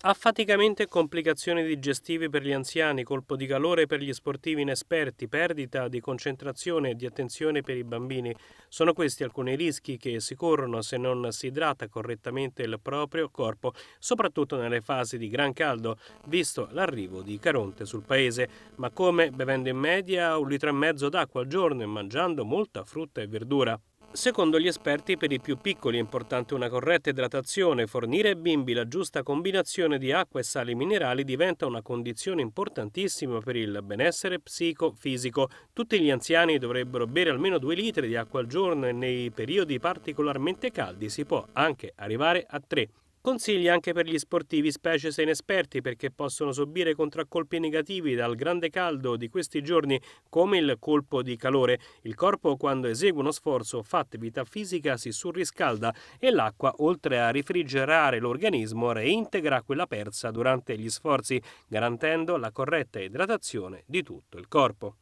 Affaticamento e complicazioni digestive per gli anziani, colpo di calore per gli sportivi inesperti, perdita di concentrazione e di attenzione per i bambini. Sono questi alcuni rischi che si corrono se non si idrata correttamente il proprio corpo, soprattutto nelle fasi di gran caldo, visto l'arrivo di Caronte sul paese. Ma come bevendo in media un litro e mezzo d'acqua al giorno e mangiando molta frutta e verdura. Secondo gli esperti, per i più piccoli è importante una corretta idratazione. Fornire ai bimbi la giusta combinazione di acqua e sali minerali diventa una condizione importantissima per il benessere psico-fisico. Tutti gli anziani dovrebbero bere almeno 2 litri di acqua al giorno e nei periodi particolarmente caldi si può anche arrivare a 3. Consigli anche per gli sportivi, specie se inesperti, perché possono subire contraccolpi negativi dal grande caldo di questi giorni, come il colpo di calore. Il corpo, quando esegue uno sforzo, fa attività fisica, si surriscalda e l'acqua, oltre a rifrigerare l'organismo, reintegra quella persa durante gli sforzi, garantendo la corretta idratazione di tutto il corpo.